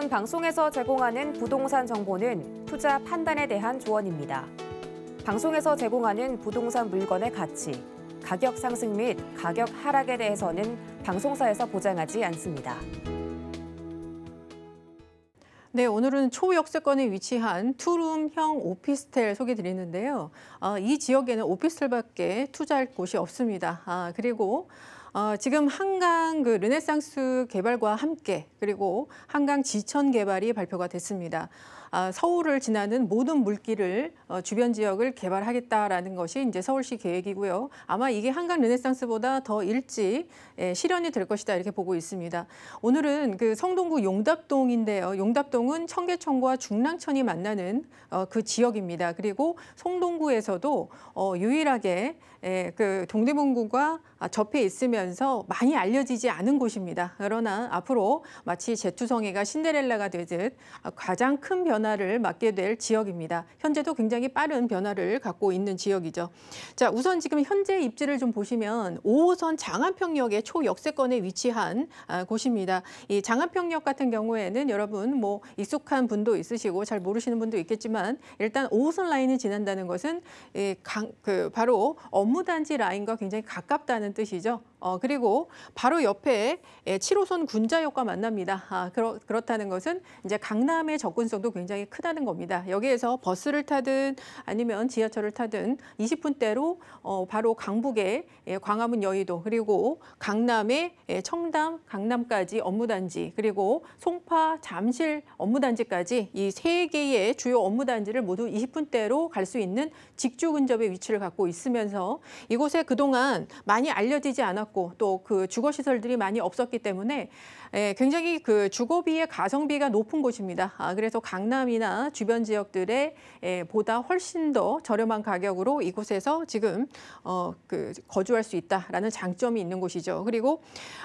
본 방송에서 제공하는 부동산 정보는 투자 판단에 대한 조언입니다. 방송에서 제공하는 부동산 물건의 가치, 가격 상승 및 가격 하락에 대해서는 방송사에서 보장하지 않습니다. 네, 오늘은 초역세권에 위치한 투룸형 오피스텔 소개드리는데요. 아, 이 지역에는 오피스텔밖에 투자할 곳이 없습니다. 아, 그리고 어, 지금 한강 그 르네상스 개발과 함께 그리고 한강 지천 개발이 발표가 됐습니다. 아, 서울을 지나는 모든 물길을 어, 주변 지역을 개발하겠다라는 것이 이제 서울시 계획이고요. 아마 이게 한강 르네상스보다 더 일찍 예, 실현이 될 것이다 이렇게 보고 있습니다. 오늘은 그 성동구 용답동인데요. 용답동은 청계천과 중랑천이 만나는 어, 그 지역입니다. 그리고 성동구에서도 어, 유일하게 예, 그 동대문구가 아, 접해 있으면서 많이 알려지지 않은 곳입니다. 그러나 앞으로 마치 제투성이가 신데렐라가 되듯 아, 가장 큰 변화 변화를 맞게 될 지역입니다. 현재도 굉장히 빠른 변화를 갖고 있는 지역이죠. 자, 우선 지금 현재 입지를 좀 보시면 5호선 장안평역의 초역세권에 위치한 아, 곳입니다. 이 장안평역 같은 경우에는 여러분 뭐 익숙한 분도 있으시고 잘 모르시는 분도 있겠지만 일단 5호선 라인이 지난다는 것은 예, 강, 그 바로 업무단지 라인과 굉장히 가깝다는 뜻이죠. 어, 그리고 바로 옆에 7호선 예, 군자역과 만납니다. 아, 그렇, 그렇다는 것은 이제 강남의 접근성도 굉장히 크다는 겁니다. 여기에서 버스를 타든 아니면 지하철을 타든 20분대로 어, 바로 강북의 예, 광화문 여의도 그리고 강남의 예, 청담, 강남까지 업무단지 그리고 송파, 잠실 업무단지까지 이 세 개의 주요 업무단지를 모두 20분대로 갈 수 있는 직주 근접의 위치를 갖고 있으면서 이곳에 그동안 많이 알려지지 않았 많았고 또그 주거 시설들이 많이 없었기 때문에 예, 굉장히 그 주거비의 가성비가 높은 곳입니다. 아, 그래서 강남이나 주변 지역들에 예, 보다 훨씬 더 저렴한 가격으로 이곳에서 지금 어, 그 거주할 수 있다라는 장점이 있는 곳이죠. 그리고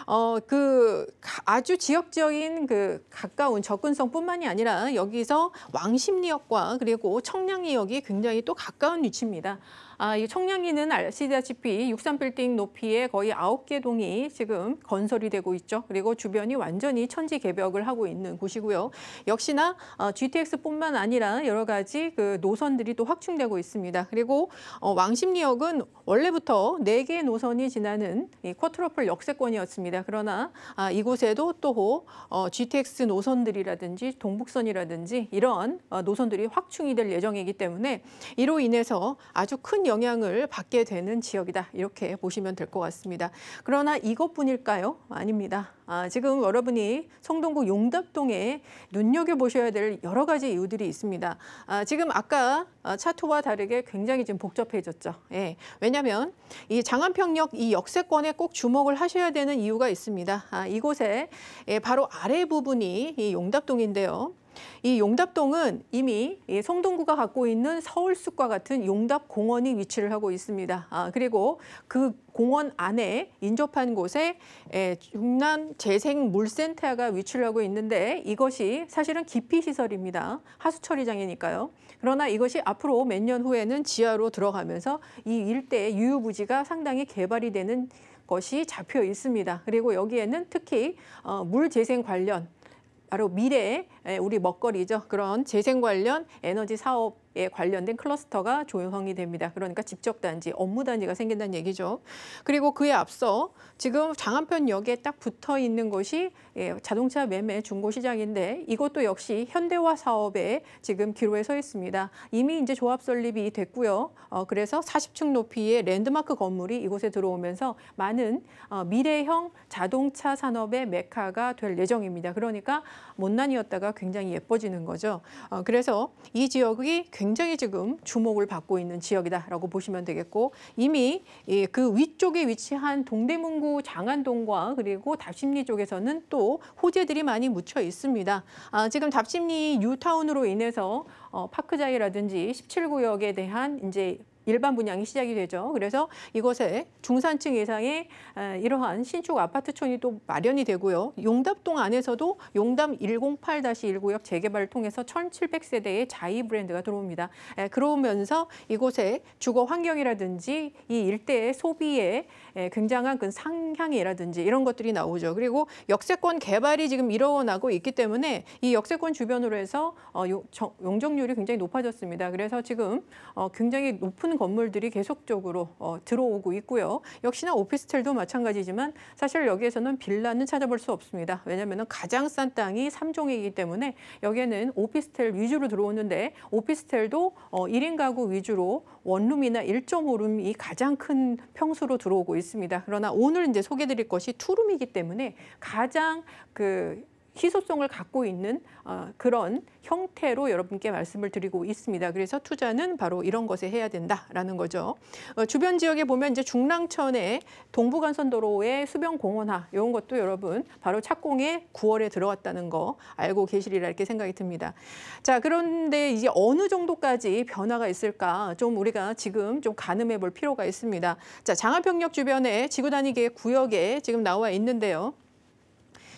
어, 그 아주 지역적인 그 가까운 접근성뿐만이 아니라 여기서 왕십리역과 그리고 청량리역이 굉장히 또 가까운 위치입니다. 아, 이 청량리는 아시다시피 63빌딩 높이의 거의 9개 동이 지금 건설이 되고 있죠. 그리고 주변이 부분이 완전히 천지개벽을 하고 있는 곳이고요. 역시나 어, GTX뿐만 아니라 여러 가지 그 노선들이 또 확충되고 있습니다. 그리고 어, 왕십리역은 원래부터 네개의 노선이 지나는 이 쿼트로플 역세권이었습니다. 그러나 아, 이곳에도 또 어, GTX 노선들이라든지 동북선이라든지 이런 노선들이 확충이 될 예정이기 때문에 이로 인해서 아주 큰 영향을 받게 되는 지역이다. 이렇게 보시면 될 것 같습니다. 그러나 이것뿐일까요? 아닙니다. 아, 지금 여러분이 성동구 용답동에 눈여겨보셔야 될 여러 가지 이유들이 있습니다. 아, 지금 아까 아, 차트와 다르게 굉장히 지금 복잡해졌죠. 예. 왜냐하면 이 장안평역 이 역세권에 꼭 주목을 하셔야 되는 이유가 있습니다. 아, 이곳에 예, 바로 아래 부분이 이 용답동인데요. 이 용답동은 이미 송동구가 갖고 있는 서울숲과 같은 용답공원이 위치를 하고 있습니다. 아, 그리고 그 공원 안에 인접한 곳에 예, 중남재생물센터가 위치를 하고 있는데 이것이 사실은 기피시설입니다. 하수처리장이니까요. 그러나 이것이 앞으로 몇 년 후에는 지하로 들어가면서 이 일대의 유유부지가 상당히 개발이 되는 것이 잡혀 있습니다. 그리고 여기에는 특히 어, 물재생 관련 바로 미래의 우리 먹거리죠. 그런 재생 관련 에너지 사업 단지에 관련된 클러스터가 조형이 됩니다. 그러니까 직접 단지, 업무 단지가 생긴다는 얘기죠. 그리고 그에 앞서 지금 장안편역에 딱 붙어 있는 것이 예, 자동차 매매 중고 시장인데 이것도 역시 현대화 사업에 지금 기로에 서 있습니다. 이미 이제 조합 설립이 됐고요. 어, 그래서 40층 높이의 랜드마크 건물이 이곳에 들어오면서 많은 어, 미래형 자동차 산업의 메카가 될 예정입니다. 그러니까 못난이었다가 굉장히 예뻐지는 거죠. 어, 그래서 이 지역이 굉장히 지금 주목을 받고 있는 지역이다라고 보시면 되겠고 이미 그 위쪽에 위치한 동대문구 장안동과 그리고 답심리 쪽에서는 또 호재들이 많이 묻혀 있습니다. 아, 지금 답심리 뉴타운으로 인해서 어, 파크자이라든지 17구역에 대한 이제 일반 분양이 시작이 되죠. 그래서 이곳에 중산층 이상의 이러한 신축 아파트촌이 또 마련이 되고요. 용답동 안에서도 용담 108-1구역 재개발을 통해서 1,700세대의 자이 브랜드가 들어옵니다. 그러면서 이곳에 주거 환경이라든지 이 일대의 소비에 굉장한 그 상향이라든지 이런 것들이 나오죠. 그리고 역세권 개발이 지금 일어나고 있기 때문에 이 역세권 주변으로 해서 어, 용적률이 굉장히 높아졌습니다. 그래서 지금 어, 굉장히 높은 건물들이 계속적으로 어, 들어오고 있고요. 역시나 오피스텔도 마찬가지지만 사실 여기에서는 빌라는 찾아볼 수 없습니다. 왜냐하면 가장 싼 땅이 삼종이기 때문에 여기에는 오피스텔 위주로 들어오는데 오피스텔도 어, 1인 가구 위주로 원룸이나 1.5룸이 가장 큰 평수로 들어오고 있습니다. 그러나 오늘 이제 소개드릴 것이 투룸이기 때문에 가장 그 희소성을 갖고 있는 어, 그런 형태로 여러분께 말씀을 드리고 있습니다. 그래서 투자는 바로 이런 것에 해야 된다라는 거죠. 어, 주변 지역에 보면 이제 중랑천의 동부간선도로의 수변공원화 이런 것도 여러분 바로 착공에 9월에 들어왔다는 거 알고 계시리라 이렇게 생각이 듭니다. 자 그런데 이제 어느 정도까지 변화가 있을까 좀 우리가 지금 좀 가늠해 볼 필요가 있습니다. 자 장안평역 주변에 지구 단위계 구역에 지금 나와 있는데요.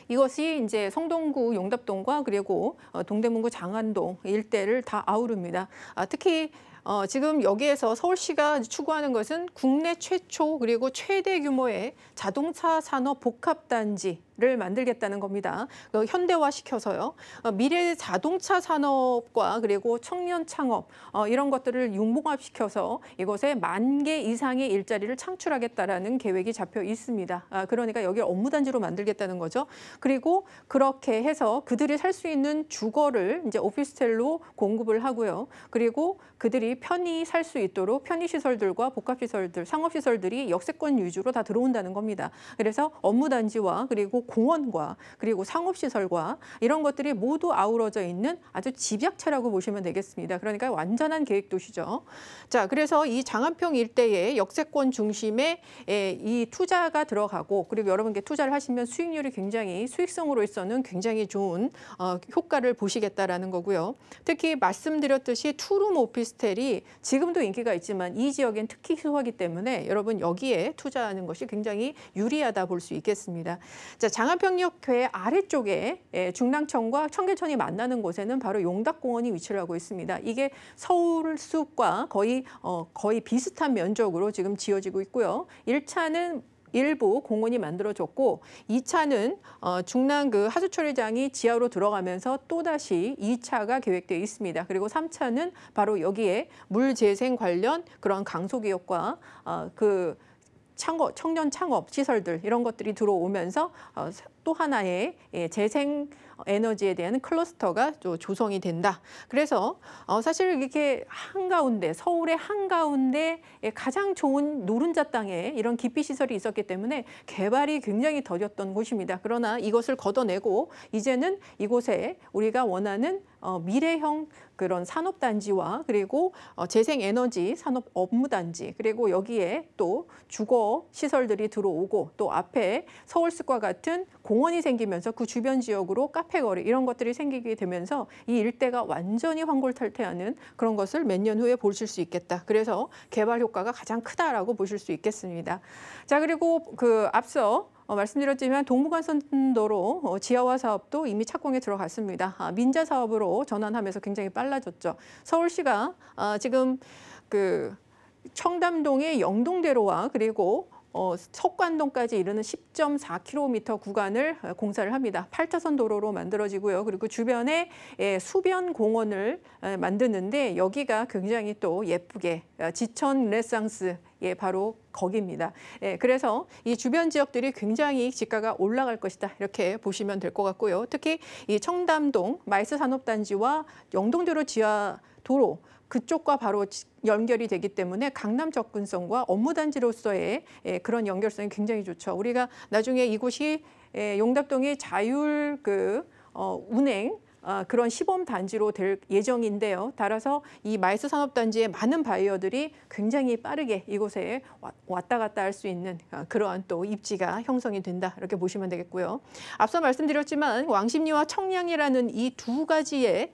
이것이 이제 성동구 용답동과 그리고 어, 동대문구 장안동 일대를 다 아우릅니다. 아, 특히 어, 지금 여기에서 서울시가 추구하는 것은 국내 최초 그리고 최대 규모의 자동차 산업 복합단지 를 만들겠다는 겁니다. 그 현대화시켜서요. 어, 미래 자동차 산업과 그리고 청년 창업 어, 이런 것들을 융봉합시켜서 이곳에 만 개 이상의 일자리를 창출하겠다라는 계획이 잡혀 있습니다. 아, 그러니까 여기 업무 단지로 만들겠다는 거죠. 그리고 그렇게 해서 그들이 살 수 있는 주거를 이제 오피스텔로 공급을 하고요. 그리고 그들이 편히 살 수 있도록 편의 시설들과 복합 시설들, 상업 시설들이 역세권 위주로 다 들어온다는 겁니다. 그래서 업무 단지와 그리고 공원과 그리고 상업시설과 이런 것들이 모두 아우러져 있는 아주 집약체라고 보시면 되겠습니다. 그러니까 완전한 계획도시죠. 자, 그래서 이 장안평 일대에 역세권 중심의 예, 이 투자가 들어가고 그리고 여러분께 투자를 하시면 수익률이 굉장히 수익성으로서는 굉장히 좋은 어, 효과를 보시겠다라는 거고요. 특히 말씀드렸듯이 투룸 오피스텔이 지금도 인기가 있지만 이 지역엔 특히 희 소하기 때문에 여러분 여기에 투자하는 것이 굉장히 유리하다 볼 수 있겠습니다. 자, 장안평역회 아래쪽에 예, 중랑천과 청계천이 만나는 곳에는 바로 용덕공원이 위치를 하고 있습니다. 이게 서울숲과 거의 어, 거의 비슷한 면적으로 지금 지어지고 있고요. 1차는 일부 공원이 만들어졌고 2차는 어, 중랑 그 하수처리장이 지하로 들어가면서 또다시 2차가 계획되어 있습니다. 그리고 3차는 바로 여기에 물재생 관련 그런 강소개혁과 어, 그 창업, 청년 창업 시설들 이런 것들이 들어오면서 어, 또 하나의 예, 재생 에너지에 대한 클러스터가 조성이 된다. 그래서 어, 사실 이렇게 한가운데 서울의 한가운데 에 가장 좋은 노른자 땅에 이런 기피 시설이 있었기 때문에 개발이 굉장히 더뎠던 곳입니다. 그러나 이것을 걷어내고 이제는 이곳에 우리가 원하는 어, 미래형 그런 산업단지와 그리고 어, 재생에너지 산업 업무단지 그리고 여기에 또 주거 시설들이 들어오고 또 앞에 서울숲과 같은 공원이 생기면서 그 주변 지역으로 카페거리 이런 것들이 생기게 되면서 이 일대가 완전히 환골탈태하는 그런 것을 몇 년 후에 보실 수 있겠다. 그래서 개발 효과가 가장 크다라고 보실 수 있겠습니다. 자 그리고 그 앞서 어, 말씀드렸지만 동부간선도로 어, 지하화 사업도 이미 착공에 들어갔습니다. 아, 민자 사업으로 전환하면서 굉장히 빨라졌죠. 서울시가 아, 지금 그 청담동의 영동대로와 그리고 어, 석관동까지 이르는 10.4km 구간을 어, 공사를 합니다. 8차선 도로로 만들어지고요. 그리고 주변에 예, 수변 공원을 예, 만드는데 여기가 굉장히 또 예쁘게 어, 지천 레상스 예, 바로 거기입니다. 예, 그래서 이 주변 지역들이 굉장히 지가가 올라갈 것이다. 이렇게 보시면 될 것 같고요. 특히 이 청담동 마이스 산업단지와 영동대로 지하 도로 그쪽과 바로 연결이 되기 때문에 강남 접근성과 업무 단지로서의 예, 그런 연결성이 굉장히 좋죠. 우리가 나중에 이곳이 예, 용답동의 자율 그 어, 운행 아, 그런 시범 단지로 될 예정인데요. 따라서 이 마이스 산업단지의 많은 바이어들이 굉장히 빠르게 이곳에 왔다 갔다 할 수 있는 어, 그러한 또 입지가 형성이 된다 이렇게 보시면 되겠고요. 앞서 말씀드렸지만 왕십리와 청량이라는 이 두 가지의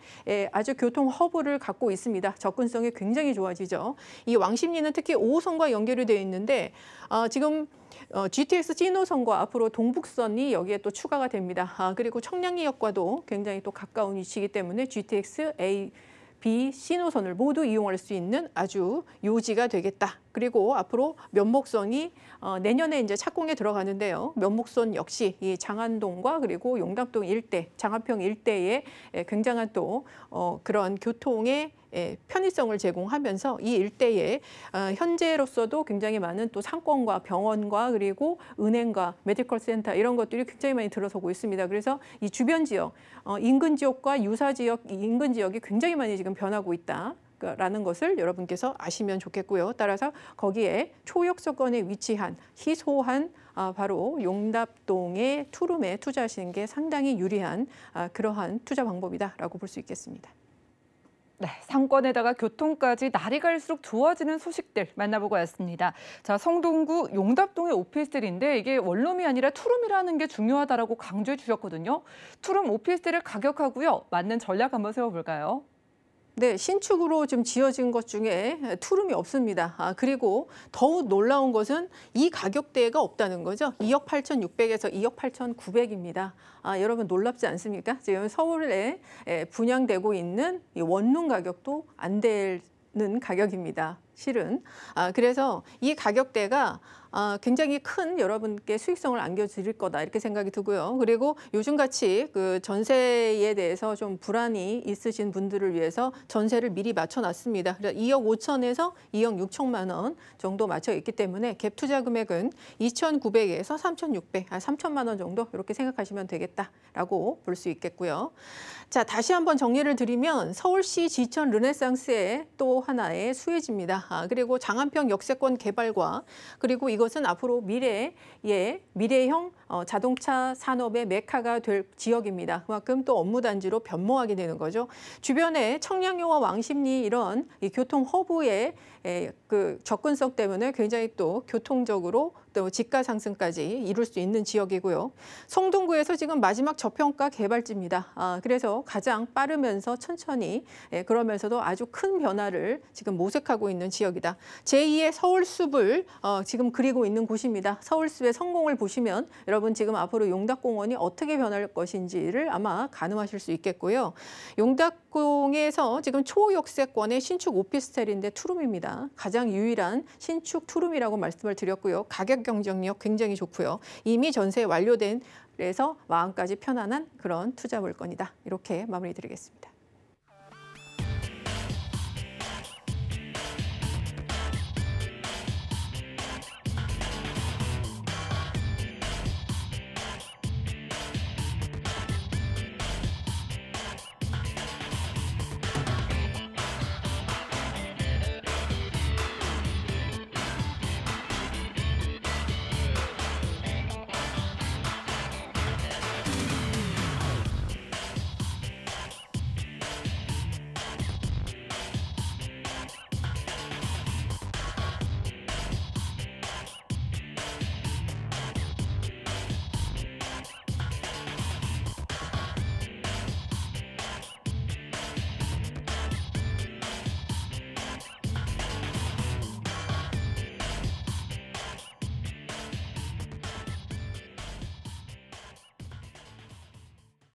아주 교통 허브를 갖고 있습니다. 접근성이 굉장히 좋아지죠. 이 왕십리는 특히 5호선과 연결이 되어 있는데 어, 지금 어, GTX 찐호선과 앞으로 동북선이 여기에 또 추가가 됩니다. 아, 그리고 청량리역과도 굉장히 또 가까운 위치이기 때문에 GTX A, B, C 노선을 모두 이용할 수 있는 아주 요지가 되겠다 그리고 앞으로 면목선이 어, 내년에 이제 착공에 들어가는데요. 면목선 역시 이 장안동과 그리고 용담동 일대, 장안평 일대에 예, 굉장한 또 어, 그런 교통의 예, 편의성을 제공하면서 이 일대에 어, 현재로서도 굉장히 많은 또 상권과 병원과 그리고 은행과 메디컬 센터 이런 것들이 굉장히 많이 들어서고 있습니다. 그래서 이 주변 지역, 어, 인근 지역과 유사 지역, 인근 지역이 굉장히 많이 지금 변하고 있다. 라는 것을 여러분께서 아시면 좋겠고요. 따라서 거기에 초역세권에 위치한 희소한 아, 바로 용답동의 투룸에 투자하시는 게 상당히 유리한 아, 그러한 투자 방법이다라고 볼 수 있겠습니다. 네, 상권에다가 교통까지 날이 갈수록 좋아지는 소식들 만나보고 왔습니다. 자, 성동구 용답동의 오피스텔인데 이게 원룸이 아니라 투룸이라는 게중요하다고 강조해 주셨거든요. 투룸 오피스텔을 가격하고요. 맞는 전략 한번 세워볼까요? 네, 신축으로 지금 지어진 것 중에 투룸이 없습니다. 아, 그리고 더욱 놀라운 것은 이 가격대가 없다는 거죠. 2억 8,600에서 2억 8,900입니다. 아, 여러분 놀랍지 않습니까? 지금 서울에 예, 분양되고 있는 이 원룸 가격도 안 되는 가격입니다. 실은. 아, 그래서 이 가격대가 아, 굉장히 큰 여러분께 수익성을 안겨드릴 거다 이렇게 생각이 들고요 그리고 요즘같이 그 전세에 대해서 좀 불안이 있으신 분들을 위해서 전세를 미리 맞춰놨습니다. 그래서 2억 5천에서 2억 6천만 원 정도 맞춰 있기 때문에 갭 투자 금액은 2,900에서 3,600, 아 3천만 원 정도 이렇게 생각하시면 되겠다라고 볼 수 있겠고요. 자 다시 한번 정리를 드리면 서울시 지천 르네상스의 또 하나의 수혜지입니다. 아, 그리고 장안평 역세권 개발과 그리고 이 이것은 앞으로 미래의 예, 미래형 어, 자동차 산업의 메카가 될 지역입니다. 그만큼 또 업무 단지로 변모하게 되는 거죠. 주변에 청량리와 왕십리 이런 교통 허브의 그 접근성 때문에 굉장히 또 교통적으로 또 집가 상승까지 이룰 수 있는 지역이고요. 성동구에서 지금 마지막 저평가 개발지입니다. 아, 그래서 가장 빠르면서 천천히 예, 그러면서도 아주 큰 변화를 지금 모색하고 있는 지역이다. 제2의 서울숲을 어, 지금 그리고 있는 곳입니다. 서울숲의 성공을 보시면 여러분 지금 앞으로 용덕공원이 어떻게 변할 것인지를 아마 가늠하실 수 있겠고요. 용덕공에서 지금 초역세권의 신축 오피스텔인데 투룸입니다. 가장 유일한 신축 투룸이라고 말씀을 드렸고요. 가격 가격 경쟁력 굉장히 좋고요. 이미 전세 완료된 그래서 마음까지 편안한 그런 투자 물건이다. 이렇게 마무리 드리겠습니다.